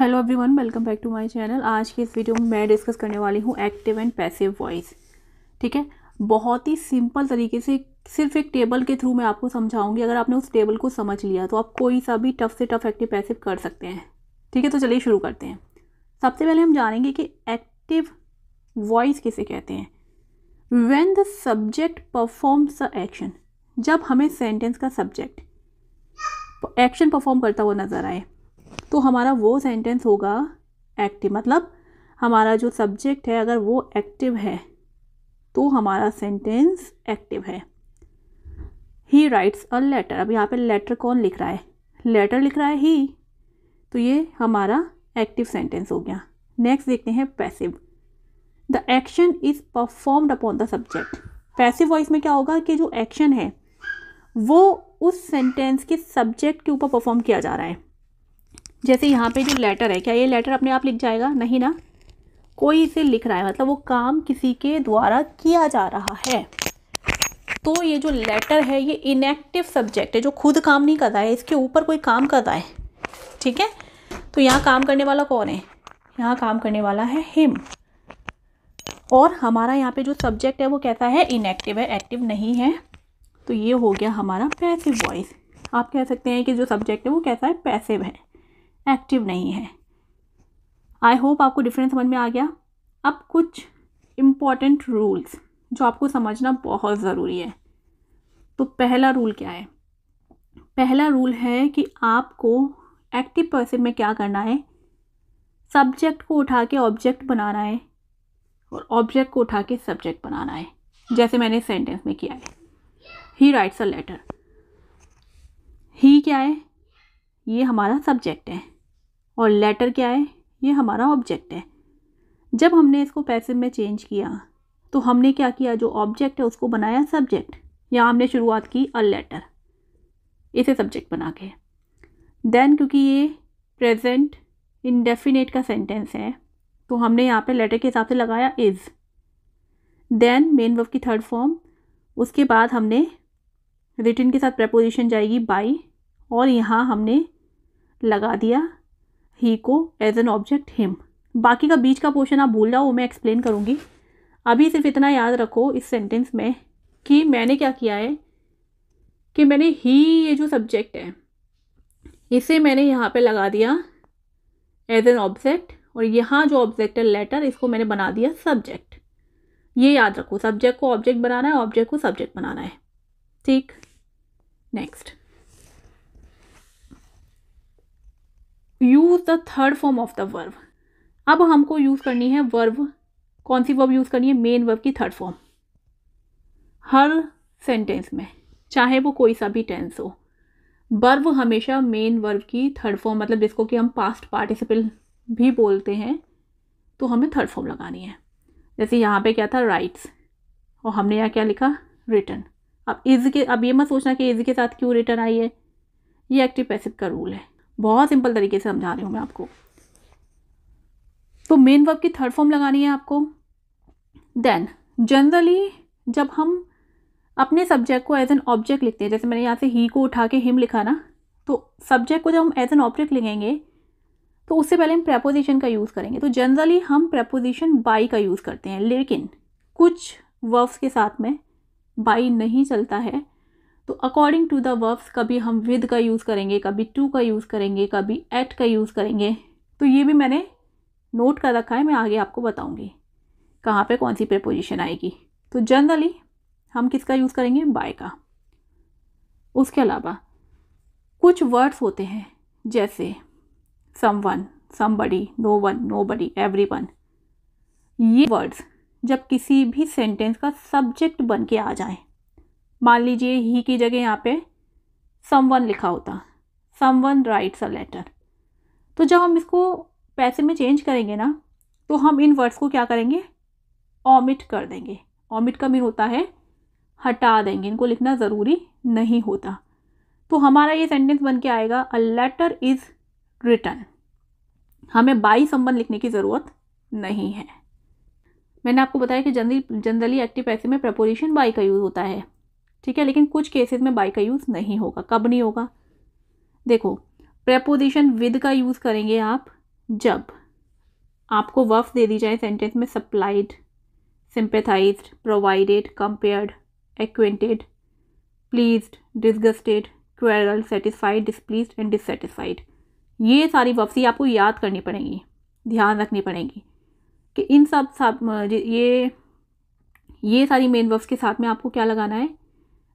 Hello everyone welcome back to my channel आज के इस वीडियो में मैं डिस्कस करने वाली हूँ एक्टिव एंड पैसिव वॉइस ठीक है बहुत ही सिंपल तरीके से सिर्फ एक टेबल के थ्रू मैं आपको समझाऊंगी अगर आपने उस टेबल को समझ लिया तो आप कोई सा भी टफ से टफ एक्टिव पैसिव कर सकते हैं ठीक है तो चलिए शुरू करते हैं सबसे पहले हम जानेंगे कि एक्टिव वॉइस किसे कहते हैं when the subject performs the action जब हमें सेंटेंस का सब्जेक्ट एक्शन परफॉर्म करता हुआ नज़र आए तो हमारा वो सेंटेंस होगा एक्टिव मतलब हमारा जो सब्जेक्ट है अगर वो एक्टिव है तो हमारा सेंटेंस एक्टिव है ही राइट्स अ लेटर अब यहाँ पे लेटर कौन लिख रहा है लेटर लिख रहा है ही तो ये हमारा एक्टिव सेंटेंस हो गया नेक्स्ट देखते हैं passive the action is performed upon the subject passive voice में क्या होगा कि जो एक्शन है वो उस सेंटेंस के सब्जेक्ट के ऊपर परफॉर्म किया जा रहा है जैसे यहाँ पे जो लेटर है क्या ये लेटर अपने आप लिख जाएगा नहीं ना कोई इसे लिख रहा है मतलब वो काम किसी के द्वारा किया जा रहा है तो ये जो लेटर है ये इनएक्टिव सब्जेक्ट है जो खुद काम नहीं कर रहा है इसके ऊपर कोई काम कर रहा है ठीक है तो यहाँ काम करने वाला कौन है यहाँ काम करने वाला है हिम और हमारा यहाँ पे जो सब्जेक्ट है वो कैसा है इनएक्टिव है एक्टिव नहीं है तो ये हो गया हमारा पैसिव वॉइस आप कह सकते हैं कि जो सब्जेक्ट है वो कैसा है पैसिव है एक्टिव नहीं है आई होप आपको डिफरेंस समझ में आ गया अब कुछ इम्पॉर्टेंट रूल्स जो आपको समझना बहुत ज़रूरी है तो पहला रूल क्या है पहला रूल है कि आपको एक्टिव पर्सन में क्या करना है सब्जेक्ट को उठा के ऑब्जेक्ट बनाना है और ऑब्जेक्ट को उठा के सब्जेक्ट बनाना है जैसे मैंने सेंटेंस में किया है ही राइट्स अ लेटर ही क्या है ये हमारा सब्जेक्ट है और लेटर क्या है ये हमारा ऑब्जेक्ट है जब हमने इसको पैसिव में चेंज किया तो हमने क्या किया जो ऑब्जेक्ट है उसको बनाया सब्जेक्ट या हमने शुरुआत की अ लेटर इसे सब्जेक्ट बना के देन क्योंकि ये प्रेजेंट इनडेफिनेट का सेंटेंस है तो हमने यहाँ पे लेटर के हिसाब से लगाया इज़ देन मेन वर्ब की थर्ड फॉर्म उसके बाद हमने रिटर्न के साथ प्रपोजिशन जाएगी बाई और यहाँ हमने लगा दिया ही को एज एन ऑब्जेक्ट हिम बाकी का बीच का पोर्शन आप भूल जाओ मैं एक्सप्लेन करूँगी अभी सिर्फ इतना याद रखो इस सेंटेंस में कि मैंने क्या किया है कि मैंने ही ये जो सब्जेक्ट है इसे मैंने यहाँ पे लगा दिया एज एन ऑब्जेक्ट और यहाँ जो ऑब्जेक्ट है लेटर इसको मैंने बना दिया सब्जेक्ट ये याद रखो सब्जेक्ट को ऑब्जेक्ट बनाना है ऑब्जेक्ट को सब्जेक्ट बनाना है ठीक next use the third form of the verb अब हमको यूज़ करनी है वर्व कौन सी वर्व यूज़ करनी है मेन वर्व की थर्ड फॉर्म हर सेंटेंस में चाहे वो कोई सा भी टेंस हो वर्व हमेशा मेन वर्व की थर्ड फॉर्म मतलब जिसको कि हम पास्ट पार्टिसिपल भी बोलते हैं तो हमें थर्ड फॉर्म लगानी है जैसे यहाँ पे क्या था राइट्स और हमने यहाँ क्या लिखा रिटर्न अब इज़ के अब ये मत सोचना कि इज़ के साथ क्यों रिटर्न आई है ये एक्टिव पैसिव का रूल है बहुत सिंपल तरीके से समझा रही हूँ मैं आपको तो मेन वर्ब की थर्ड फॉर्म लगानी है आपको देन जनरली जब हम अपने सब्जेक्ट को एज एन ऑब्जेक्ट लिखते हैं जैसे मैंने यहाँ से ही को उठा के हिम लिखा ना तो सब्जेक्ट को जब हम एज एन ऑब्जेक्ट लिखेंगे तो उससे पहले हम प्रेपोजिशन का यूज़ करेंगे तो जनरली हम प्रेपोजिशन बाई का यूज़ करते हैं लेकिन कुछ वर्ब्स के साथ में बाई नहीं चलता है तो अकॉर्डिंग टू द वर्ब्स कभी हम विद का यूज़ करेंगे कभी टू का यूज़ करेंगे कभी एट का यूज़ करेंगे तो ये भी मैंने नोट कर रखा है मैं आगे आपको बताऊँगी कहाँ पर कौन सी प्रपोजिशन आएगी तो जनरली हम किसका यूज़ करेंगे बाय का उसके अलावा कुछ वर्ड्स होते हैं जैसे सम someone somebody no one nobody everyone ये वर्ड्स जब किसी भी सेंटेंस का सब्जेक्ट बन के आ जाएं मान लीजिए ही की जगह यहाँ पे समवन लिखा होता समवन राइट्स अ लेटर तो जब हम इसको पैसे में चेंज करेंगे ना तो हम इन वर्ड्स को क्या करेंगे ऑमिट कर देंगे ऑमिट का मीन होता है हटा देंगे इनको लिखना ज़रूरी नहीं होता तो हमारा ये सेंटेंस बन के आएगा अ लेटर इज़ रिटर्न हमें बाई संबंध लिखने की ज़रूरत नहीं है मैंने आपको बताया कि जनरली जनरली एक्टिव पैसे में प्रपोजिशन बाई का यूज़ होता है ठीक है लेकिन कुछ केसेस में बाई का यूज़ नहीं होगा कब नहीं होगा देखो प्रेपोजिशन विद का यूज़ करेंगे आप जब आपको वर्फ दे दी जाए सेंटेंस में supplied sympathise provided compared acquainted please disgusted quarrel satisfied displease and dissatisfied ये सारी ही आपको याद करनी पड़ेंगी ध्यान रखनी पड़ेगी कि इन सब सब ये ये सारी मेन वर्ब्स के साथ में आपको क्या लगाना है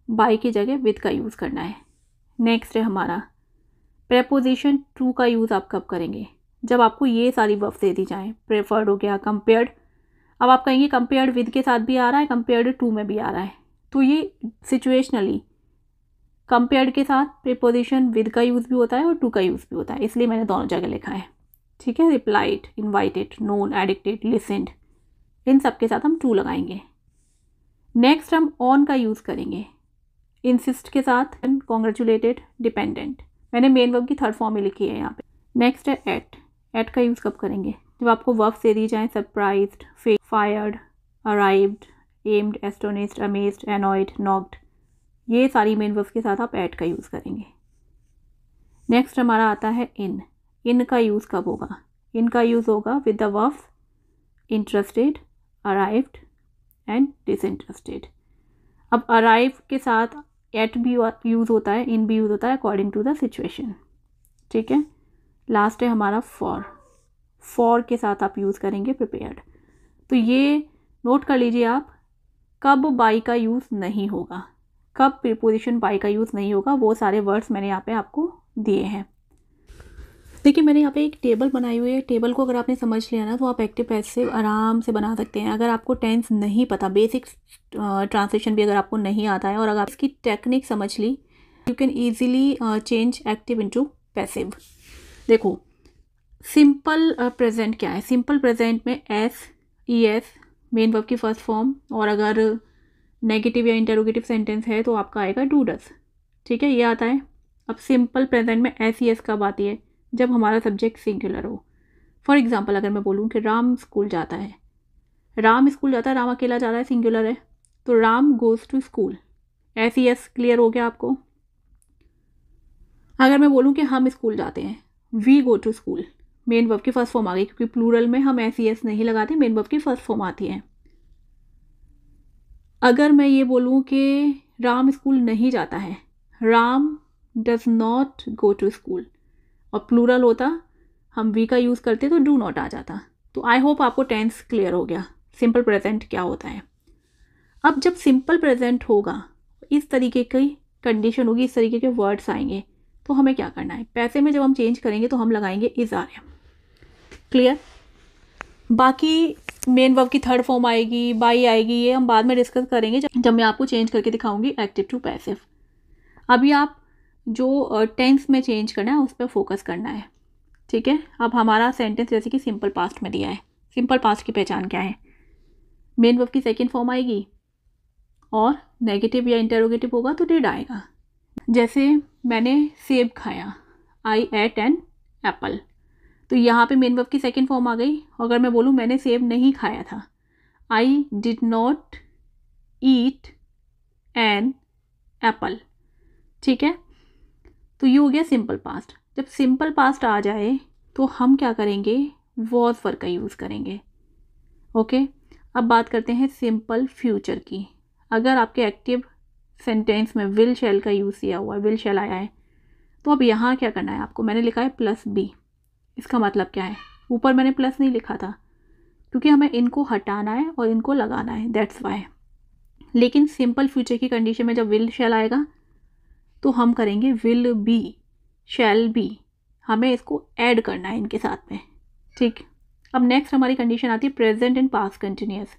बाई की जगह विद का यूज़ करना है नेक्स्ट है हमारा प्रेपोजिशन टू का यूज़ आप कब करेंगे जब आपको ये सारी बफ दे दी जाएँ प्रेफर्ड हो गया कंपेयर्ड अब आप कहेंगे कंपेयर्ड विद के साथ भी आ रहा है कंपेयर्ड टू में भी आ रहा है तो ये सिचुएशनली कंपेयर्ड के साथ प्रिपोजिशन विद का यूज़ भी होता है और टू का यूज़ भी होता है इसलिए मैंने दोनों जगह लिखा है ठीक है replied invited known addicted listened इन सब के साथ हम टू लगाएंगे नेक्स्ट हम ऑन का यूज़ करेंगे इंसिस्ट के साथ एंड कॉन्ग्रेचुलेटेड डिपेंडेंट मैंने मेन वर्ब की थर्ड फॉर्म में लिखी है यहाँ पे नेक्स्ट है एट एट का यूज़ कब करेंगे जब आपको वर्ब से दी जाए सरप्राइज फे fired arrived aimed astonished amazed annoyed knocked ये सारी मेन वर्ब्स के साथ आप एट का यूज़ करेंगे नेक्स्ट हमारा आता है इन इन का यूज़ कब होगा इन का यूज़ होगा with the verbs interested arrived and disinterested अब अराइव के साथ एट भी यूज़ होता है इन भी यूज़ होता है अकॉर्डिंग टू द सिचुएशन ठीक है लास्ट है हमारा फॉर फॉर के साथ आप यूज़ करेंगे प्रिपेयर्ड तो ये नोट कर लीजिए आप कब बाई का यूज़ नहीं होगा कब प्रिपोजिशन बाई का यूज़ नहीं होगा वो सारे वर्ड्स मैंने यहाँ पे आपको दिए हैं देखिए मैंने यहाँ पे एक टेबल बनाई हुई है टेबल को अगर आपने समझ लिया ना तो आप एक्टिव पैसिव आराम से बना सकते हैं अगर आपको टेंस नहीं पता बेसिक ट्रांसलेशन भी अगर आपको नहीं आता है और अगर इसकी टेक्निक समझ ली you can easily change active into passive देखो सिंपल प्रेजेंट क्या है सिंपल प्रेजेंट में S E S main verb की फर्स्ट फॉर्म और अगर नेगेटिव या इंटरोगेटिव सेंटेंस है तो आपका आएगा डू डस ठीक है ये आता है अब सिंपल प्रेजेंट में एस ई एस कब आती है जब हमारा सब्जेक्ट सिंगुलर हो फॉर एग्ज़ाम्पल अगर मैं बोलूँ कि राम स्कूल जाता है राम स्कूल जाता है राम अकेला जा रहा है सिंगुलर है तो Ram goes to school S E S clear हो गया आपको अगर मैं बोलूँ कि हम स्कूल जाते हैं we go to school main verb की फर्स्ट फॉर्म आ गई क्योंकि प्लूरल में हम एस ई एस नहीं लगाते मेन वर्ब की फर्स्ट फॉर्म आती है अगर मैं ये बोलूँ कि राम स्कूल नहीं जाता है Ram does not go to school और प्लूरल होता हम वी का यूज़ करते तो डू नॉट आ जाता तो आई होप आपको टेंस क्लियर हो गया सिंपल प्रेजेंट क्या होता है अब जब सिंपल प्रेजेंट होगा इस तरीके की कंडीशन होगी इस तरीके के वर्ड्स आएंगे तो हमें क्या करना है पैसे में जब हम चेंज करेंगे तो हम लगाएंगे इज आर एम क्लियर बाकी मेन वर्ब की थर्ड फॉर्म आएगी बाई आएगी ये हम बाद में डिस्कस करेंगे जब, मैं आपको चेंज करके दिखाऊंगी एक्टिव टू पैसिव अभी आप जो टेंस में चेंज करना है उस पर फोकस करना है ठीक है अब हमारा सेंटेंस जैसे कि सिंपल पास्ट में दिया है सिंपल पास्ट की पहचान क्या है मेन वर्ब की सेकेंड फॉर्म आएगी और नेगेटिव या इंटरोगेटिव होगा तो डेड आएगा जैसे मैंने सेब खाया आई एट एन एप्पल तो यहाँ पे मेन वर्ब की सेकेंड फॉर्म आ गई अगर मैं बोलूँ मैंने सेब नहीं खाया था I did not eat an apple ठीक है तो ये हो गया सिंपल पास्ट जब सिंपल पास्ट आ जाए तो हम क्या करेंगे वॉज फॉर का यूज़ करेंगे ओके अब बात करते हैं सिंपल फ्यूचर की अगर आपके एक्टिव सेंटेंस में विल शेल का यूज़ किया हुआ है विल शेल आया है तो अब यहाँ क्या करना है आपको मैंने लिखा है प्लस बी इसका मतलब क्या है ऊपर मैंने प्लस नहीं लिखा था क्योंकि हमें इनको हटाना है और इनको लगाना है दैट्स वाई लेकिन सिंपल फ्यूचर की कंडीशन में जब विल शेल आएगा तो हम करेंगे विल बी शैल बी हमें इसको ऐड करना है इनके साथ में ठीक अब नेक्स्ट हमारी कंडीशन आती है प्रेजेंट एंड पास कंटिन्यूस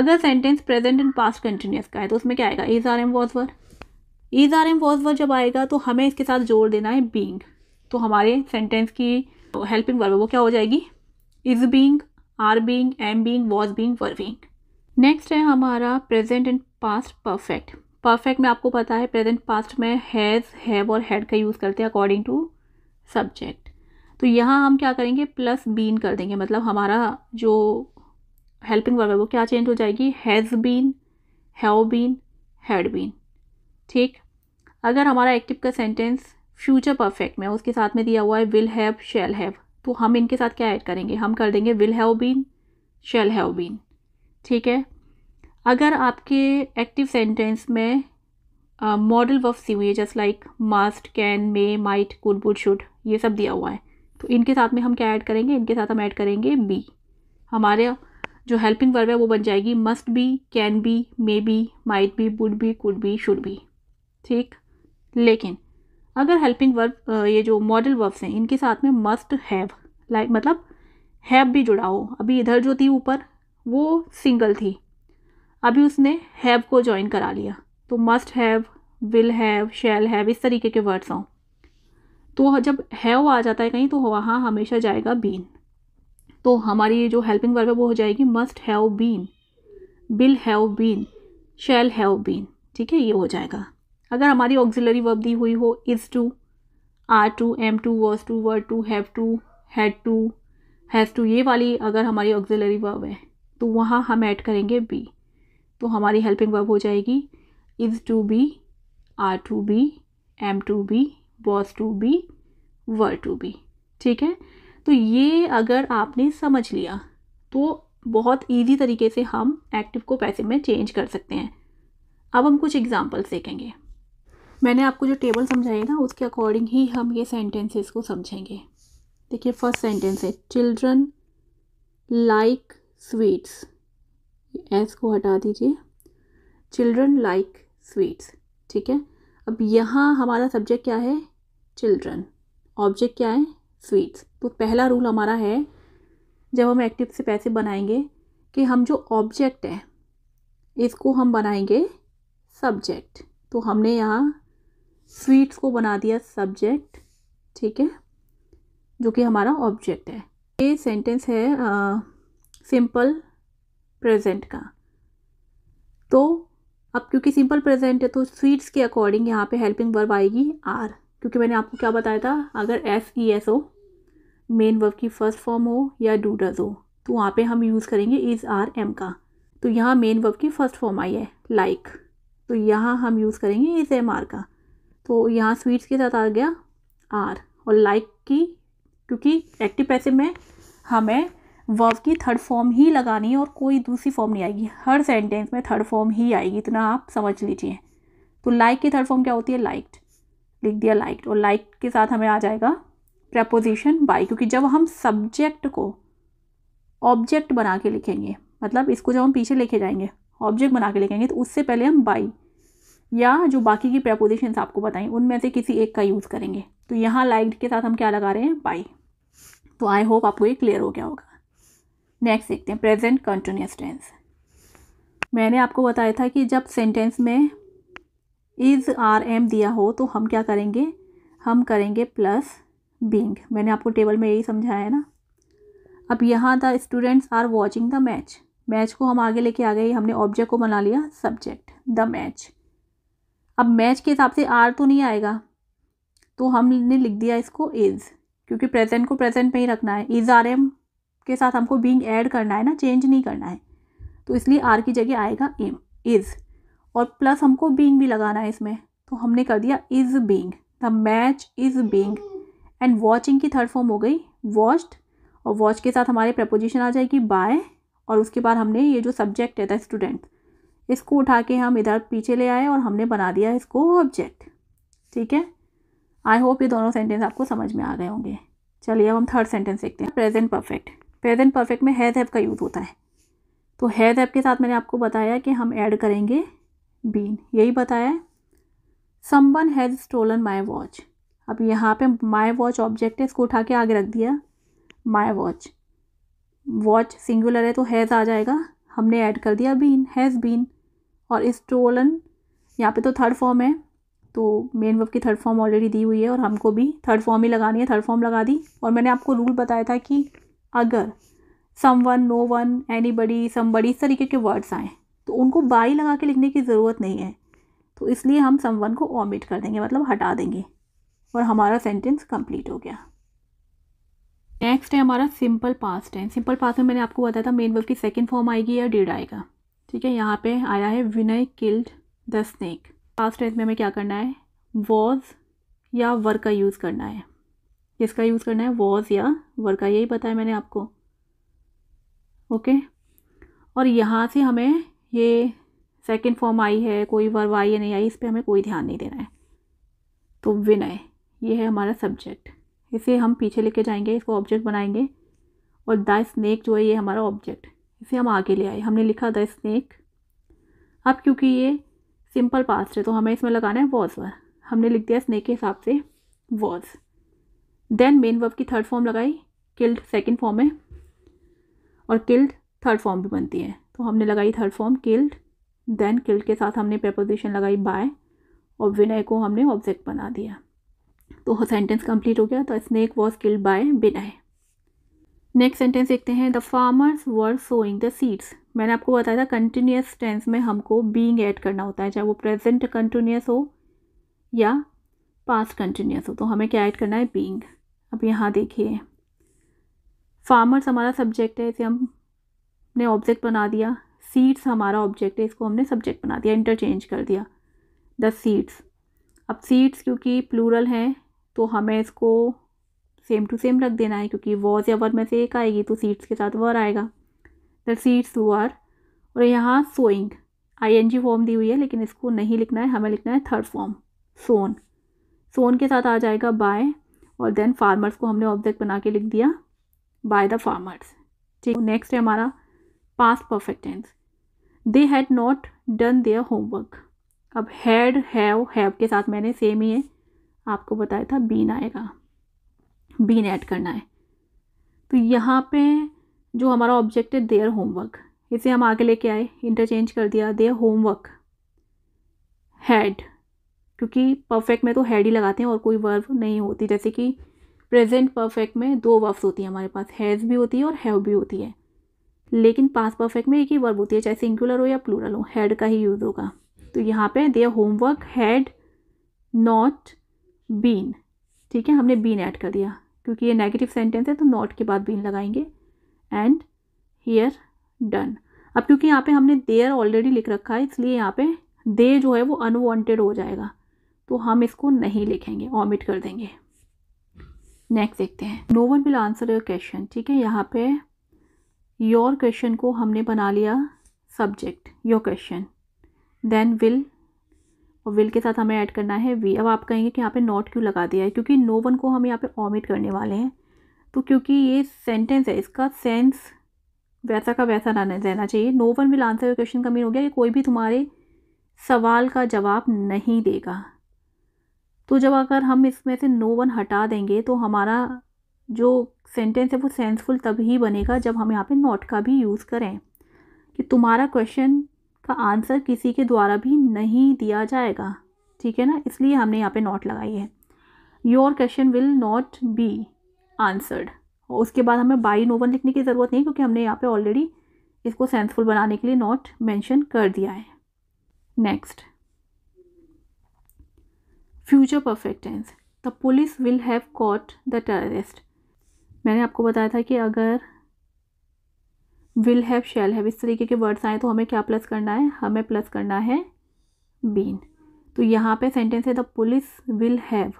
अगर sentence present and past continuous का है तो उसमें क्या आएगा is are am was were is are am was were जब आएगा तो हमें इसके साथ जोड़ देना है बींग तो हमारे सेंटेंस की हेल्पिंग वर्ब वो क्या हो जाएगी is being are being am being was being were being next है हमारा present and past perfect perfect में आपको पता है प्रेजेंट पास्ट में हैज़ हैव और हैड का यूज़ करते हैं अकॉर्डिंग टू सब्जेक्ट तो यहाँ हम क्या करेंगे प्लस बीन कर देंगे मतलब हमारा जो हेल्पिंग वर्ब है वो क्या चेंज हो जाएगी has been have been had been ठीक अगर हमारा एक्टिव का सेंटेंस फ्यूचर परफेक्ट में उसके साथ में दिया हुआ है विल हैव शेल हैव तो हम इनके साथ क्या ऐड करेंगे हम कर देंगे will have been shall have been ठीक है अगर आपके एक्टिव सेंटेंस में मॉडल वर्ब्स सी हुई है just like must can may might could would should ये सब दिया हुआ है तो इनके साथ में हम क्या ऐड करेंगे इनके साथ हम ऐड करेंगे बी हमारे जो हेल्पिंग वर्ब है वो बन जाएगी must be can be may be might be would be could be should be ठीक लेकिन अगर हेल्पिंग वर्ब ये जो मॉडल वर्ब्स हैं इनके साथ में मस्ट हैव लाइक मतलब हैव भी जुड़ा हो अभी इधर जो थी ऊपर वो सिंगल थी अभी उसने हैव को ज्वाइन करा लिया तो must have will have shall have इस तरीके के वर्ड्स हों तो जब हैव आ जाता है कहीं तो वहाँ हमेशा जाएगा बीन तो हमारी जो हेल्पिंग वर्ब है वो हो जाएगी must have been will have been shall have been ठीक है ये हो जाएगा अगर हमारी ऑक्सिलरी वर्ब दी हुई हो is to are to am to was to were to have to had to has to ये वाली अगर हमारी ऑक्सिलरी वर्ब है तो वहाँ हम ऐड करेंगे बी तो हमारी हेल्पिंग वर्ब हो जाएगी is to be are to be am to be was to be were to be ठीक है तो ये अगर आपने समझ लिया तो बहुत इजी तरीके से हम एक्टिव को पैसे में चेंज कर सकते हैं अब हम कुछ एग्जांपल्स देखेंगे मैंने आपको जो टेबल समझाई ना उसके अकॉर्डिंग ही हम ये सेंटेंसेस को समझेंगे देखिए फर्स्ट सेंटेंस है चिल्ड्रन लाइक स्वीट्स एस को हटा दीजिए चिल्ड्रन लाइक स्वीट्स ठीक है अब यहाँ हमारा सब्जेक्ट क्या है चिल्ड्रन ऑब्जेक्ट क्या है स्वीट्स तो पहला रूल हमारा है जब हम एक्टिव से पैसे बनाएंगे कि हम जो ऑब्जेक्ट है इसको हम बनाएंगे सब्जेक्ट तो हमने यहाँ स्वीट्स को बना दिया सब्जेक्ट ठीक है जो कि हमारा ऑब्जेक्ट है ये सेंटेंस है सिंपल प्रेजेंट का तो अब क्योंकि सिंपल प्रेजेंट है तो स्वीट्स के अकॉर्डिंग यहाँ पे हेल्पिंग वर्ब आएगी आर क्योंकि मैंने आपको क्या बताया था अगर S E S O main verb की फर्स्ट फॉर्म हो या डूडज हो तो वहाँ पे हम यूज़ करेंगे इज़ आर एम का तो यहाँ मेन वर्ब की फर्स्ट फॉर्म आई है लाइक like. तो यहाँ हम यूज़ करेंगे इज़ एम आर का तो यहाँ स्वीट्स के साथ आ गया आर और लाइक like की क्योंकि एक्टिव पैसे में हमें वर्ब की थर्ड फॉर्म ही लगानी है और कोई दूसरी फॉर्म नहीं आएगी हर सेंटेंस में थर्ड फॉर्म ही आएगी इतना आप समझ लीजिए तो लाइक की थर्ड फॉर्म क्या होती है लाइक्ड लिख दिया लाइक्ड और लाइक के साथ हमें आ जाएगा प्रपोजिशन बाई क्योंकि जब हम सब्जेक्ट को ऑब्जेक्ट बना के लिखेंगे मतलब इसको जब हम पीछे लेके जाएंगे ऑब्जेक्ट बना के लिखेंगे तो उससे पहले हम बाई या जो बाकी की प्रपोजिशन आपको बताएं उनमें से किसी एक का यूज़ करेंगे तो यहाँ लाइक्ड के साथ हम क्या लगा रहे हैं बाई तो आई होप आपको ये क्लियर हो गया होगा नेक्स्ट देखते हैं प्रेजेंट कंटिन्यूस टेंस मैंने आपको बताया था कि जब सेंटेंस में इज़ आर एम दिया हो तो हम क्या करेंगे हम करेंगे प्लस बींग मैंने आपको टेबल में यही समझाया है ना अब यहाँ the students are watching the match match को हम आगे लेके आ गए हमने ऑब्जेक्ट को बना लिया सब्जेक्ट द मैच अब मैच के हिसाब से आर तो नहीं आएगा तो हमने लिख दिया इसको इज़ क्योंकि प्रेजेंट को प्रेजेंट में ही रखना है इज़ आर एम के साथ हमको बींग ऐड करना है ना चेंज नहीं करना है तो इसलिए आर की जगह आएगा एम इज़ और प्लस हमको बींग भी लगाना है इसमें तो हमने कर दिया is being the match is being and watching की थर्ड फॉर्म हो गई वॉच्ड और वॉच के साथ हमारे प्रपोजिशन आ जाएगी बाय और उसके बाद हमने ये जो सब्जेक्ट है द स्टूडेंट इसको उठा के हम इधर पीछे ले आए और हमने बना दिया इसको ऑब्जेक्ट ठीक है आई होप ये दोनों सेंटेंस आपको समझ में आ गए होंगे चलिए अब हम थर्ड सेंटेंस देखते हैं प्रेजेंट परफेक्ट प्रेजेंट परफेक्ट में हैज़ हैव का यूज़ होता है तो हैज़ हैव के साथ मैंने आपको बताया कि हम ऐड करेंगे बीन यही बताया someone has stolen my watch अब यहाँ पे माई वॉच ऑब्जेक्ट है इसको उठा के आगे रख दिया माई वॉच वॉच सिंगुलर है तो हैज़ आ जाएगा हमने ऐड कर दिया बीन हैज़ बीन और स्टोलन यहाँ पे तो थर्ड फॉर्म है तो मेन वर्ब की थर्ड फॉर्म ऑलरेडी दी हुई है और हमको भी थर्ड फॉर्म ही लगानी है थर्ड फॉर्म लगा दी और मैंने आपको रूल बताया था कि अगर someone no one anybody somebody इस तरीके के वर्ड्स आएँ तो उनको बाई लगा के लिखने की ज़रूरत नहीं है तो इसलिए हम सम वन को ऑमिट कर देंगे मतलब हटा देंगे और हमारा सेंटेंस कंप्लीट हो गया नेक्स्ट है हमारा simple past tense simple past में मैंने आपको बताया था मेन वर्ब की सेकेंड फॉर्म आएगी या डेड आएगा ठीक है यहाँ पे आया है Vinay killed the snake past tense में हमें क्या करना है वॉज या वर का यूज़ करना है किसका यूज़ करना है वॉज या वर का यही बताया मैंने आपको ओके और यहाँ से हमें ये सेकेंड फॉर्म आई है कोई वर्व आई या नहीं आई इस पर हमें कोई ध्यान नहीं देना है तो विनय ये है हमारा सब्जेक्ट इसे हम पीछे लेके जाएंगे इसको ऑब्जेक्ट बनाएंगे और द स्नैक जो है ये हमारा ऑब्जेक्ट इसे हम आगे ले आए हमने लिखा द स्नैक अब क्योंकि ये सिंपल पास्ट है तो हमें इसमें लगाना है वॉज वर हमने लिख दिया स्नैक के हिसाब से वॉज देन मेन वर्ब की थर्ड फॉर्म लगाई किल्ड सेकेंड फॉर्म है और किल्ड थर्ड फॉर्म भी बनती है तो हमने लगाई third form killed then killed के साथ हमने प्रपोजिशन लगाई बाय और विनय को हमने ऑब्जेक्ट बना दिया तो सेंटेंस कंप्लीट हो गया तो snake was killed by Vinay next sentence देखते हैं the farmers were sowing the seeds मैंने आपको बताया था कंटिन्यूस टेंस में हमको बींग ऐड करना होता है चाहे वो प्रेजेंट कंटिन्यूस हो या पास कंटिन्यूस हो तो, तो हमें क्या ऐड करना है बींग अब यहाँ देखिए फार्मर्स हमारा सब्जेक्ट है इसे हमने ऑब्जेक्ट बना दिया सीड्स हमारा ऑब्जेक्ट है इसको हमने सब्जेक्ट बना दिया इंटरचेंज कर दिया द सीड्स अब सीड्स क्योंकि प्लूरल हैं तो हमें इसको सेम टू सेम रख देना है क्योंकि वॉज या वर में से एक आएगी तो सीड्स के साथ वर आएगा द सीड्स आर और यहाँ sowing I N G form दी हुई है लेकिन इसको नहीं लिखना है हमें लिखना है थर्ड फॉर्म सोन सोन के साथ आ जाएगा बाय और देन फार्मर्स को हमने ऑब्जेक्ट बना के लिख दिया बाय द फार्मर्स ठीक नेक्स्ट है हमारा past perfect tense they had not done their homework अब हैड हैव हैव के साथ मैंने सेम ही है आपको बताया था बीन आएगा बीन ऐड करना है तो यहाँ पे जो हमारा ऑब्जेक्ट है देयर होमवर्क इसे हम आगे लेके आए इंटरचेंज कर दिया देयर होमवर्क हैड क्योंकि परफेक्ट में तो हेड ही लगाते हैं और कोई वर्व नहीं होती जैसे कि प्रेजेंट परफेक्ट में दो वर्व्स होती हैं हमारे पास हैज़ भी होती है और हैव भी होती है लेकिन पास परफेक्ट में एक ही वर्ब होती है चाहे सिंगुलर हो या प्लूरल हो हैड का ही यूज़ होगा तो यहाँ पे their homework had not been ठीक है हमने बीन ऐड कर दिया क्योंकि ये नेगेटिव सेंटेंस है तो नॉट के बाद बीन लगाएंगे एंड हेयर डन अब क्योंकि यहाँ पे हमने देयर ऑलरेडी लिख रखा है इसलिए यहाँ पे दे जो है वो अनवांटेड हो जाएगा तो हम इसको नहीं लिखेंगे ऑमिट कर देंगे नेक्स्ट देखते हैं no one will answer your question ठीक है यहाँ पे योर क्वेश्चन को हमने बना लिया subject your question then will और विल के साथ हमें ऐड करना है वी अब आप कहेंगे कि यहाँ पे नॉट क्यों लगा दिया है क्योंकि नो वन को हम यहाँ पे ऑमिट करने वाले हैं तो क्योंकि ये सेंटेंस है इसका सेंस वैसा का वैसा रहना रहना चाहिए no one will answer your question का मीन हो गया कि कोई भी तुम्हारे सवाल का जवाब नहीं देगा तो जब अगर हम इसमें से नो वन हटा देंगे तो हमारा जो सेंटेंस है वो सेंसफुल तभी बनेगा जब हम यहाँ पे नॉट का भी यूज़ करें कि तुम्हारा क्वेश्चन का आंसर किसी के द्वारा भी नहीं दिया जाएगा ठीक है ना इसलिए हमने यहाँ पे नॉट लगाई है your question will not be answered और उसके बाद हमें बाई नोवन लिखने की ज़रूरत नहीं क्योंकि हमने यहाँ पे ऑलरेडी इसको सेंसफुल बनाने के लिए नॉट मेंशन कर दिया है next future perfect tense the police will have caught the terrorist मैंने आपको बताया था कि अगर विल हैव शेल हैव इस तरीके के वर्ड्स आए तो हमें क्या प्लस करना है हमें प्लस करना है बीन तो यहाँ पे सेंटेंस है the police will have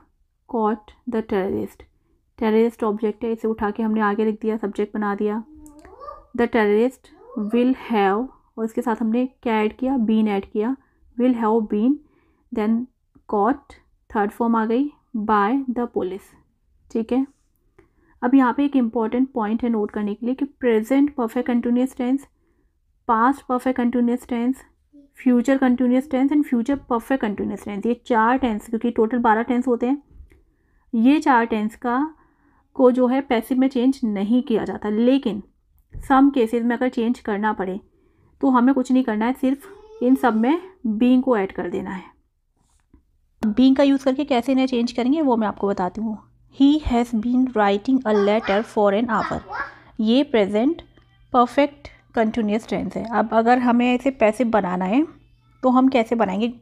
caught the terrorist terrorist object है इसे उठा के हमने आगे लिख दिया सब्जेक्ट बना दिया द टेररिस्ट विल हैव और इसके साथ हमने क्या ऐड किया बीन ऐड किया will have been then caught third form आ गई बाय द पुलिस ठीक है अब यहाँ पे एक इम्पॉर्टेंट पॉइंट है नोट करने के लिए कि present perfect continuous tense past perfect continuous tense future continuous tense and future perfect continuous tense ये चार टेंस क्योंकि टोटल बारह टेंस होते हैं ये चार टेंस का को जो है पैसिव में चेंज नहीं किया जाता लेकिन सम केसेस में अगर चेंज करना पड़े तो हमें कुछ नहीं करना है सिर्फ इन सब में बींग को ऐड कर देना है बींग का यूज़ करके कैसे इन्हें चेंज करेंगे वो मैं आपको बताती हूँ he has been writing a letter for an hour ये प्रेजेंट परफेक्ट कंटिन्यूस टेंस है अब अगर हमें ऐसे पैसे बनाना है तो हम कैसे बनाएंगे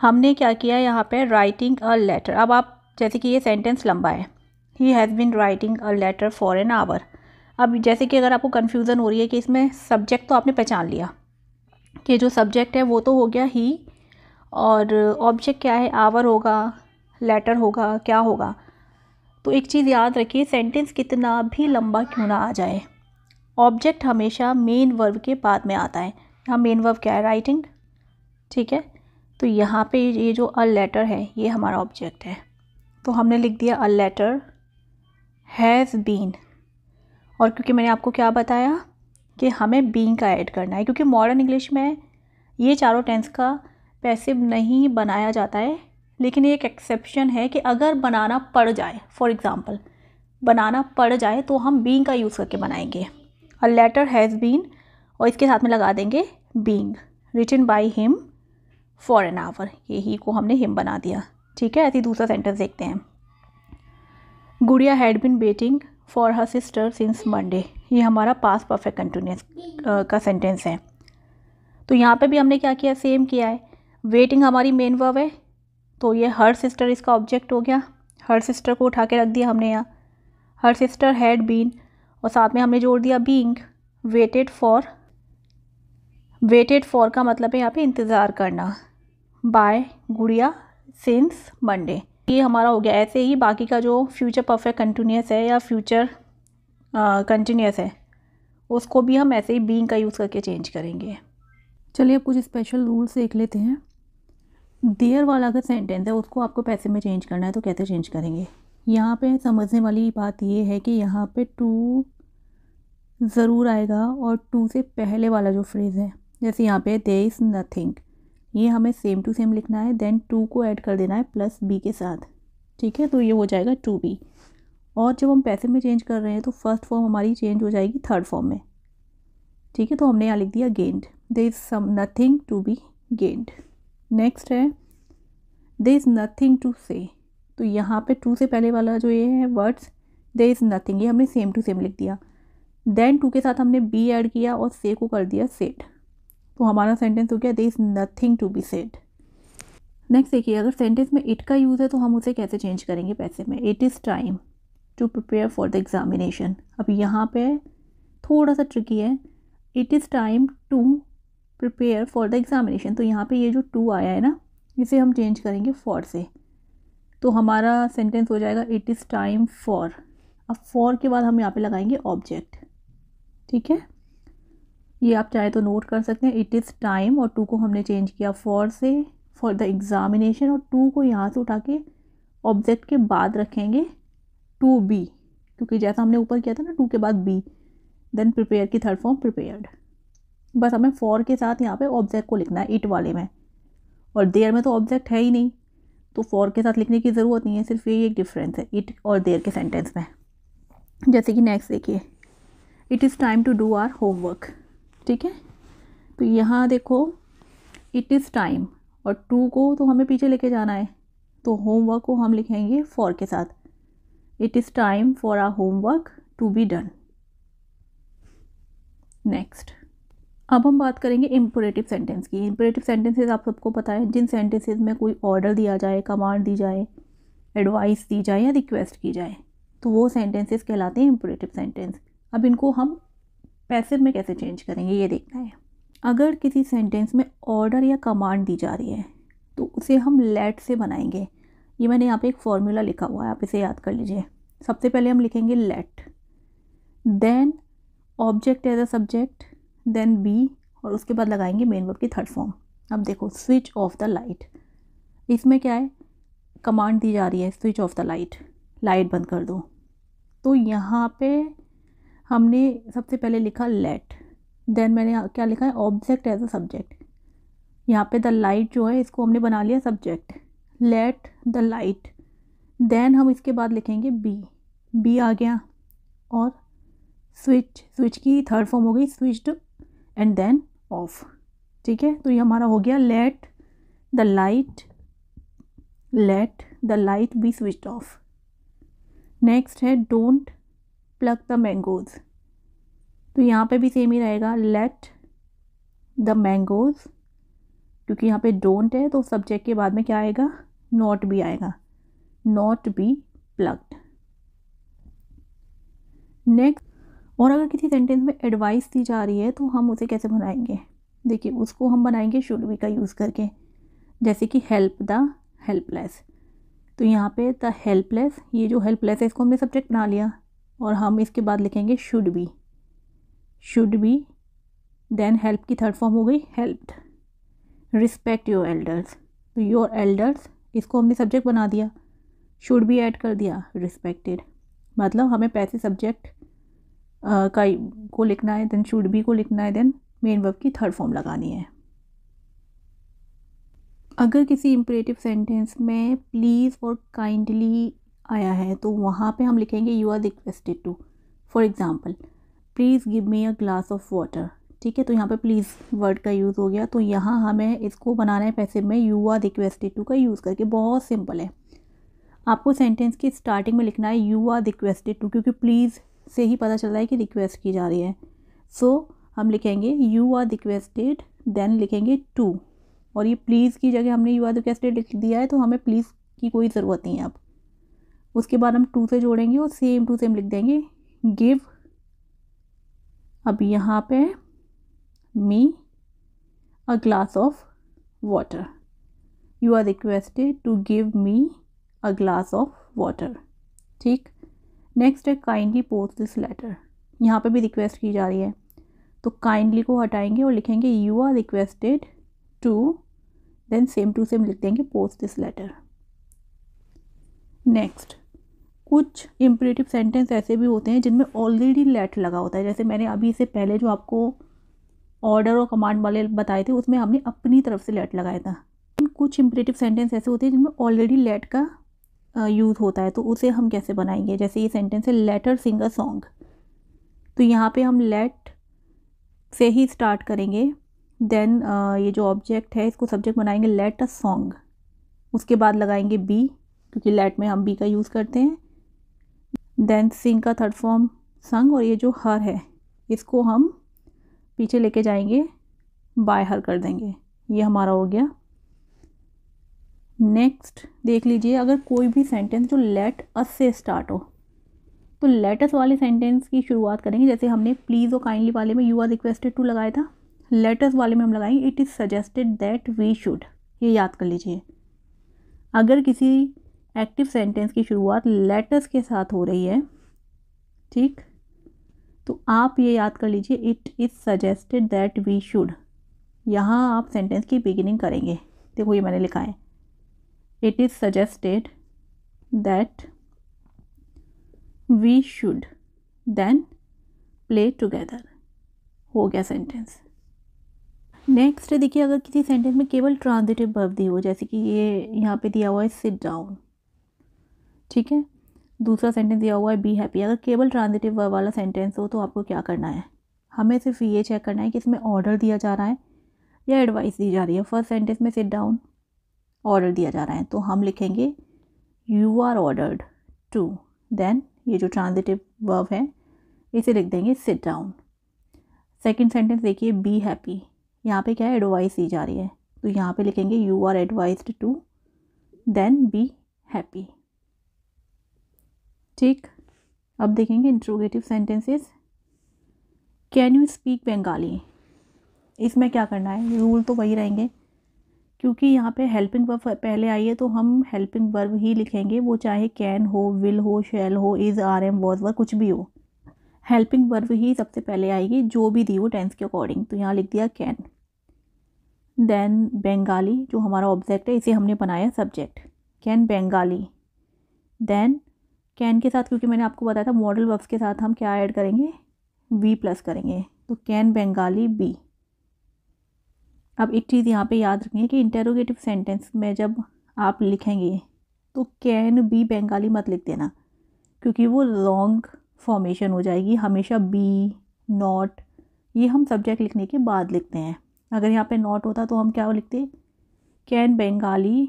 हमने क्या किया यहाँ पे राइटिंग अ लेटर अब आप जैसे कि ये सेंटेंस लंबा है he has been writing a letter for an hour अब जैसे कि अगर आपको कन्फ्यूज़न हो रही है कि इसमें सब्जेक्ट तो आपने पहचान लिया कि जो सब्जेक्ट है वो तो हो गया ही और ऑब्जेक्ट क्या है आवर होगा लेटर होगा क्या होगा तो एक चीज़ याद रखिए सेंटेंस कितना भी लंबा क्यों ना आ जाए ऑब्जेक्ट हमेशा मेन वर्ब के बाद में आता है यहाँ मेन वर्ब क्या है राइटिंग ठीक है तो यहाँ पे ये जो अ लेटर है ये हमारा ऑब्जेक्ट है तो हमने लिख दिया अ लेटर हैज़ बीन और क्योंकि मैंने आपको क्या बताया कि हमें बीन का ऐड करना है क्योंकि मॉडर्न इंग्लिश में ये चारों टेंस का पैसिव नहीं बनाया जाता है लेकिन एक एक्सेप्शन है कि अगर बनाना पड़ जाए फॉर एग्ज़ाम्पल बनाना पड़ जाए तो हम बींग का यूज़ करके बनाएंगे अ लेटर हैज़ बीन और इसके साथ में लगा देंगे being written by him for an hour ये ही को हमने हिम बना दिया ठीक है ऐसे दूसरा सेंटेंस देखते हैं Gudiya had been waiting for her sister since Monday ये हमारा पास परफेक्ट कंटिन्यूस का सेंटेंस है तो यहाँ पे भी हमने क्या किया सेम किया है वेटिंग हमारी मेन वर्ब है तो ये हर सिस्टर इसका ऑब्जेक्ट हो गया हर सिस्टर को उठा के रख दिया हमने यहाँ हर सिस्टर हैड बीन और साथ में हमने जोड़ दिया being waited for waited for का मतलब है यहाँ पे इंतज़ार करना बाय गुड़िया सिंस मंडे ये हमारा हो गया ऐसे ही बाकी का जो फ्यूचर परफेक्ट कंटिन्यूस है या फ्यूचर कंटिन्यूस है उसको भी हम ऐसे ही बींग का यूज़ करके चेंज करेंगे चलिए अब कुछ स्पेशल रूल्स देख लेते हैं देयर वाला अगर सेंटेंस है उसको आपको पैसे में चेंज करना है तो कैसे चेंज करेंगे यहाँ पे समझने वाली बात ये है कि यहाँ पे टू ज़रूर आएगा और टू से पहले वाला जो फ्रेज़ है जैसे यहाँ पे दे इज़ नथिंग ये हमें सेम टू सेम लिखना है देन टू को ऐड कर देना है प्लस बी के साथ ठीक है तो ये हो जाएगा टू बी और जब हम पैसे में चेंज कर रहे हैं तो फर्स्ट फॉर्म हमारी चेंज हो जाएगी थर्ड फॉर्म में ठीक है तो हमने यहाँ लिख दिया gained there is some nothing to be gained next है दे इज़ नथिंग टू से तो यहाँ पे टू से पहले वाला जो ये है वर्ड्स दे इज़ नथिंग ये हमने सेम टू सेम लिख दिया देन टू के साथ हमने बी ऐड किया और से को कर दिया सेट तो हमारा सेंटेंस हो गया there is nothing to be said next देखिए अगर सेंटेंस में इट का यूज़ है तो हम उसे कैसे चेंज करेंगे पैसे में it is time to prepare for the examination अब यहाँ पे थोड़ा सा ट्रिकी है it is time to prepare for the examination तो यहाँ पे ये जो टू आया है ना इसे हम चेंज करेंगे फॉर से तो हमारा सेंटेंस हो जाएगा इट इज़ टाइम फॉर अब फॉर के बाद हम यहाँ पे लगाएंगे ऑब्जेक्ट ठीक है ये आप चाहे तो नोट कर सकते हैं इट इज़ टाइम और टू को हमने चेंज किया फॉर से फॉर द एग्ज़ामिनेशन और टू को यहाँ से उठा के ऑब्जेक्ट के बाद रखेंगे टू बी क्योंकि जैसा हमने ऊपर किया था ना टू के बाद बी देन प्रिपेयर की थर्ड फॉर्म प्रिपेयर्ड बस हमें फॉर के साथ यहाँ पे ऑब्जेक्ट को लिखना है इट वाले में और देर में तो ऑब्जेक्ट है ही नहीं तो फॉर के साथ लिखने की ज़रूरत नहीं है सिर्फ यही एक डिफरेंस है इट और देर के सेंटेंस में जैसे कि नेक्स्ट देखिए it is time to do our homework ठीक है तो यहाँ देखो इट इज़ टाइम और टू को तो हमें पीछे लेके जाना है तो होमवर्क को हम लिखेंगे फॉर के साथ it is time for our homework to be done next अब हम बात करेंगे इम्पोरेटिव सेंटेंस की इम्पोरेटिव सेंटेंसेज आप सबको पता है जिन सेंटेंसेज में कोई ऑर्डर दिया जाए कमांड दी जाए एडवाइस दी जाए या रिक्वेस्ट की जाए तो वो सेंटेंसेस कहलाते हैं इम्पोरेटिव सेंटेंस अब इनको हम पैसिव में कैसे चेंज करेंगे ये देखना है अगर किसी सेंटेंस में ऑर्डर या कमांड दी जा रही है तो उसे हम लेट से बनाएंगे ये मैंने यहाँ पे एक फॉर्मूला लिखा हुआ है आप इसे याद कर लीजिए सबसे पहले हम लिखेंगे let then object as a subject then be और उसके बाद लगाएंगे मेन वर्ब की थर्ड फॉर्म अब देखो स्विच ऑफ द लाइट इसमें क्या है कमांड दी जा रही है switch off the light light बंद कर दो तो यहाँ पे हमने सबसे पहले लिखा लेट देन मैंने क्या लिखा है ऑब्जेक्ट एज अ सब्जेक्ट यहाँ पे द लाइट जो है इसको हमने बना लिया subject let the light then हम इसके बाद लिखेंगे बी बी आ गया और स्विच स्विच की थर्ड फॉर्म हो गई स्विच्ड एंड देन ऑफ ठीक है तो ये हमारा हो गया let the light let the light be switch off next है डोंट प्लग द मैंगोज तो यहाँ पे भी सेम ही रहेगा लेट द मैंगोज क्योंकि यहाँ पे डोंट है तो सब्जेक्ट के बाद में क्या आएगा नॉट भी आएगा नॉट बी प्लग्ड नेक्स्ट और अगर किसी सेंटेंस में एडवाइस दी जा रही है तो हम उसे कैसे बनाएंगे देखिए उसको हम बनाएंगे शुड बी का यूज़ करके जैसे कि हेल्प द हेल्पलेस तो यहाँ पे द हेल्पलेस ये जो हेल्पलेस है इसको हमने सब्जेक्ट बना लिया और हम इसके बाद लिखेंगे should be should be then help की थर्ड फॉर्म हो गई हेल्प्ड रिस्पेक्ट योर एल्डर्स तो योर एल्डर्स इसको हमने सब्जेक्ट बना दिया शुड बी ऐड कर दिया रिस्पेक्टेड मतलब हमें पैसे सब्जेक्ट का को लिखना है देन शुड बी को लिखना है देन मेन वर्ब की थर्ड फॉर्म लगानी है अगर किसी इम्परेटिव सेंटेंस में प्लीज़ और काइंडली आया है तो वहाँ पे हम लिखेंगे you are requested to for example please give me a glass of water ठीक है तो यहाँ पे प्लीज़ वर्ड का यूज़ हो गया तो यहाँ हमें इसको बनाना है पैसे में यू आर रिक्वेस्टेड टू का यूज़ करके बहुत सिंपल है आपको सेंटेंस की स्टार्टिंग में लिखना है यू आर रिक्वेस्टेड टू क्योंकि प्लीज़ से ही पता चल रहा है कि रिक्वेस्ट की जा रही है सो so, हम लिखेंगे यू आर रिक्वेस्टेड देन लिखेंगे टू और ये प्लीज़ की जगह हमने यू आर रिक्वेस्टेड लिख दिया है तो हमें प्लीज़ की कोई ज़रूरत नहीं है अब उसके बाद हम टू से जोड़ेंगे और सेम टू सेम लिख देंगे गिव अब यहाँ पे me a glass of water you are requested to give me a glass of water ठीक नेक्स्ट है काइंडली पोस्ट दिस लेटर यहाँ पे भी रिक्वेस्ट की जा रही है तो काइंडली को हटाएंगे और लिखेंगे you are requested to then same to same लिख देंगे पोस्ट दिस लेटर नेक्स्ट कुछ इम्परेटिव सेंटेंस ऐसे भी होते हैं जिनमें ऑलरेडी लेट लगा होता है जैसे मैंने अभी से पहले जो आपको ऑर्डर और कमांड वाले बताए थे उसमें हमने अपनी तरफ से लेट लगाया था कुछ इम्परेटिव सेंटेंस ऐसे होते हैं जिनमें ऑलरेडी लेट का यूज़ होता है तो उसे हम कैसे बनाएंगे जैसे ये सेंटेंस है लेटर सिंग अ सॉन्ग तो यहाँ पे हम लेट से ही स्टार्ट करेंगे देन uh, ये जो ऑब्जेक्ट है इसको सब्जेक्ट बनाएंगे लेट अ सॉन्ग उसके बाद लगाएंगे बी क्योंकि लेट में हम बी का यूज़ करते हैं देन सिंग का थर्ड फॉर्म संग और ये जो हर है इसको हम पीछे लेके जाएंगे बाय हर कर देंगे ये हमारा हो गया नेक्स्ट देख लीजिए अगर कोई भी सेंटेंस जो लेट अस से स्टार्ट हो तो लेटस वाले सेंटेंस की शुरुआत करेंगे जैसे हमने प्लीज़ और काइंडली वाले में यू आर रिक्वेस्टेड टू लगाया था लेटस वाले में हम लगाएंगे it is suggested that we should ये याद कर लीजिए अगर किसी एक्टिव सेंटेंस की शुरुआत लेटस के साथ हो रही है ठीक तो आप ये याद कर लीजिए it is suggested that we should यहाँ आप सेंटेंस की बिगिनिंग करेंगे देखो ये मैंने लिखा है it is suggested that we should then play together हो गया सेंटेंस नेक्स्ट देखिए अगर किसी सेंटेंस में केवल ट्रांजिटिव वर्ब दी हो जैसे कि ये यहाँ पे दिया हुआ है सिट डाउन ठीक है दूसरा सेंटेंस दिया हुआ है बी हैप्पी अगर केवल ट्रांजिटिव वर्ब वाला सेंटेंस हो तो आपको क्या करना है हमें सिर्फ ये चेक करना है कि इसमें ऑर्डर दिया जा रहा है या एडवाइस दी जा रही है फर्स्ट सेंटेंस में सिट डाउन ऑर्डर दिया जा रहा है तो हम लिखेंगे you are ordered to then ये जो ट्रांजिटिव वर्ब है इसे लिख देंगे सिट डाउन सेकेंड सेंटेंस देखिए बी हैप्पी यहाँ पे क्या है एडवाइस दी जा रही है तो यहाँ पे लिखेंगे you are advise to then be happy ठीक अब देखेंगे interrogative sentences can you speak Bengali इसमें क्या करना है रूल तो वही रहेंगे क्योंकि यहाँ पे हेल्पिंग वर्ब पहले आई है तो हम हेल्पिंग वर्ब ही लिखेंगे वो चाहे कैन हो विल हो शेल हो is are am was were कुछ भी हो हेल्पिंग वर्ब ही सबसे पहले आएगी जो भी दी वो टेंथ के अकॉर्डिंग तो यहाँ लिख दिया कैन देन बंगाली जो हमारा ऑब्जेक्ट है इसे हमने बनाया subject can Bengali then can के साथ क्योंकि मैंने आपको बताया था मॉडल वर्ब्स के साथ हम क्या ऐड करेंगे वी प्लस करेंगे तो कैन बंगाली बी अब एक चीज़ यहाँ पे याद रखें कि इंटेरोगेटिव सेंटेंस में जब आप लिखेंगे तो कैन बी बंगाली मत लिख देना क्योंकि वो लॉन्ग फॉर्मेशन हो जाएगी हमेशा बी नॉट ये हम सब्जेक्ट लिखने के बाद लिखते हैं अगर यहाँ पे नॉट होता तो हम क्या लिखते कैन बंगाली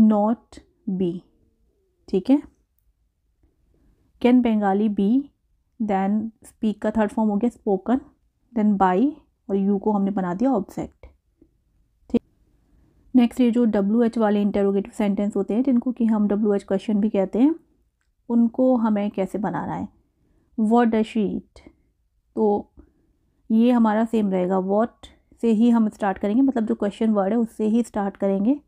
नॉट बी ठीक है can Bengali be then speak का थर्ड फॉर्म हो गया स्पोकन देन बाई और यू को हमने बना दिया ऑब्जेक्ट ठीक नेक्स्ट ये जो डब्ल्यू एच वाले इंटरोगेटिव सेंटेंस होते हैं जिनको कि हम डब्ल्यू एच क्वेश्चन भी कहते हैं उनको हमें कैसे बनाना है वॉट अ शीट तो ये हमारा सेम रहेगा वॉट से ही हम स्टार्ट करेंगे मतलब जो क्वेश्चन वर्ड है उससे ही स्टार्ट करेंगे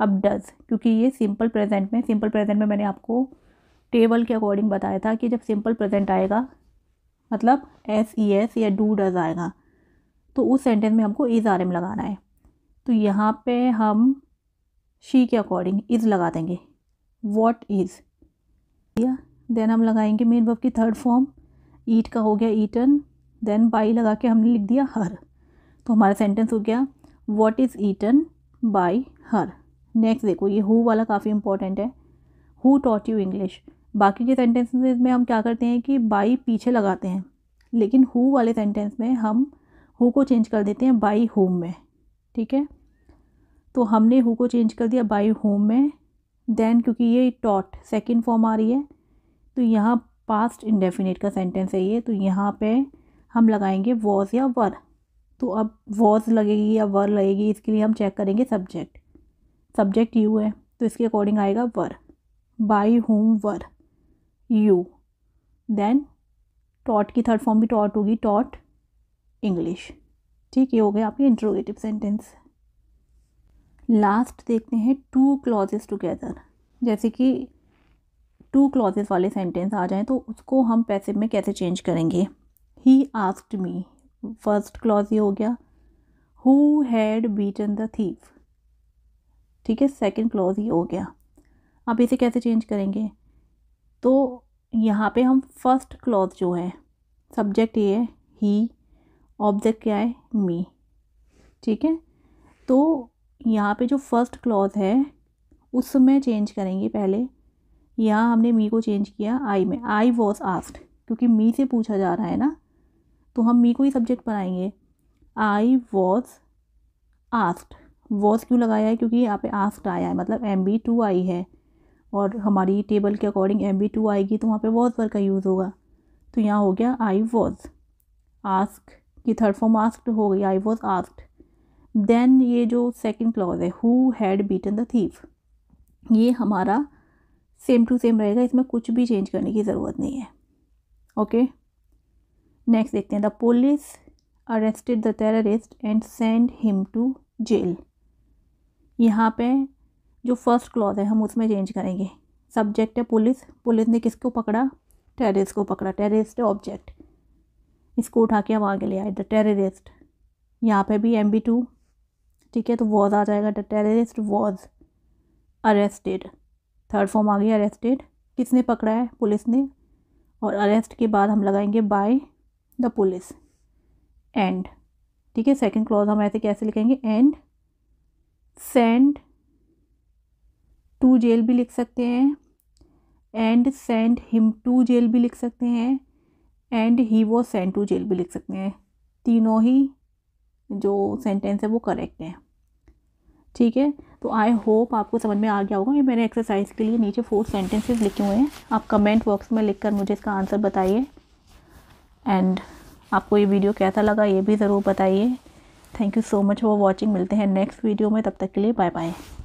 अब डज क्योंकि ये सिंपल प्रेजेंट में सिंपल प्रेजेंट में मैंने आपको टेबल के अकॉर्डिंग बताया था कि जब सिंपल प्रेजेंट आएगा मतलब एस ई एस या डू डज आएगा तो उस सेंटेंस में हमको इज़ आर एम लगाना है तो यहाँ पे हम शी के अकॉर्डिंग इज़ लगा देंगे वॉट इज़ या देन हम लगाएंगे मेन वर्ब की थर्ड फॉर्म ईट का हो गया ईटन देन बाई लगा के हमने लिख दिया हर तो हमारा सेंटेंस हो गया what is eaten by her next देखो ये हु वाला काफ़ी इंपॉर्टेंट है हु टॉट यू इंग्लिश बाकी के सेंटेंसेज में हम क्या करते हैं कि बाई पीछे लगाते हैं लेकिन हु वाले सेंटेंस में हम हु को चेंज कर देते हैं बाई होम में ठीक है तो हमने हु को चेंज कर दिया बाई होम में देन क्योंकि ये टॉट सेकेंड फॉर्म आ रही है तो यहाँ पास्ट इंडेफिनेट का सेंटेंस है ये तो यहाँ पे हम लगाएंगे वॉज या वर तो अब वॉज लगेगी या वर लगेगी इसके लिए हम चेक करेंगे सब्जेक्ट सब्जेक्ट यू है तो इसके अकॉर्डिंग आएगा were by whom were you then taught की थर्ड फॉर्म भी टॉट होगी टॉट इंग्लिश ठीक ये हो गया आपके इंट्रोगेटिव सेंटेंस लास्ट देखते हैं टू क्लॉजेस टुगेदर जैसे कि टू क्लॉजेस वाले सेंटेंस आ जाएँ तो उसको हम पैसे में कैसे चेंज करेंगे he asked me first clause ये हो गया who had beaten the thief ठीक है सेकेंड क्लॉज ये हो गया आप इसे कैसे चेंज करेंगे तो यहाँ पे हम फर्स्ट क्लॉज जो है सब्जेक्ट ये है ही ऑब्जेक्ट क्या है मी ठीक है तो यहाँ पे जो फर्स्ट क्लॉज है उसमें चेंज करेंगे पहले यहाँ हमने मी को चेंज किया आई में आई वॉज आस्ट क्योंकि मी से पूछा जा रहा है ना तो हम मी को ही सब्जेक्ट बनाएंगे आई वॉज आस्ट वॉज क्यों लगाया है क्योंकि यहाँ पे आस्ट आया है मतलब एम बी टू आई है और हमारी टेबल के अकॉर्डिंग एम बी टू आएगी तो वहाँ पे वॉज पर का यूज़ होगा तो यहाँ हो गया आई वॉज आस्क ये थर्ड फॉर्म आस्क्ड हो गई आई वॉज आस्क्ड देन ये जो सेकेंड क्लॉज है who had beaten the thief ये हमारा सेम टू सेम रहेगा इसमें कुछ भी चेंज करने की ज़रूरत नहीं है ओके नेक्स्ट देखते हैं the police arrested the terrorist and send him to jail यहाँ पे जो फर्स्ट क्लॉज है हम उसमें चेंज करेंगे सब्जेक्ट है पुलिस पुलिस ने किसको पकड़ा टेररिस्ट को पकड़ा टेररिस्ट है ऑब्जेक्ट इसको उठा के हम आगे ले आए द टेररिस्ट यहाँ पे भी एम बी टू ठीक है तो वॉज आ जाएगा the terrorist was arrested third form आ गई अरेस्टेड किसने पकड़ा है पुलिस ने और अरेस्ट के बाद हम लगाएंगे बाय द पुलिस एंड ठीक है सेकंड क्लॉज हम ऐसे कैसे लिखेंगे एंड सेंड टू जेल भी लिख सकते हैं and send him to jail भी लिख सकते हैं एंड ही वो सेंट टू जेल भी लिख सकते हैं तीनों ही जो सेंटेंस है वो करेक्ट है ठीक है तो आई होप आपको समझ में आ गया होगा ये मैंने एक्सरसाइज के लिए नीचे फोर सेंटेंसेस लिखे हुए हैं आप कमेंट बॉक्स में लिखकर मुझे इसका आंसर बताइए एंड आपको ये वीडियो कैसा लगा ये भी ज़रूर बताइए thank you so much for watching मिलते हैं नेक्स्ट वीडियो में तब तक के लिए बाय बाय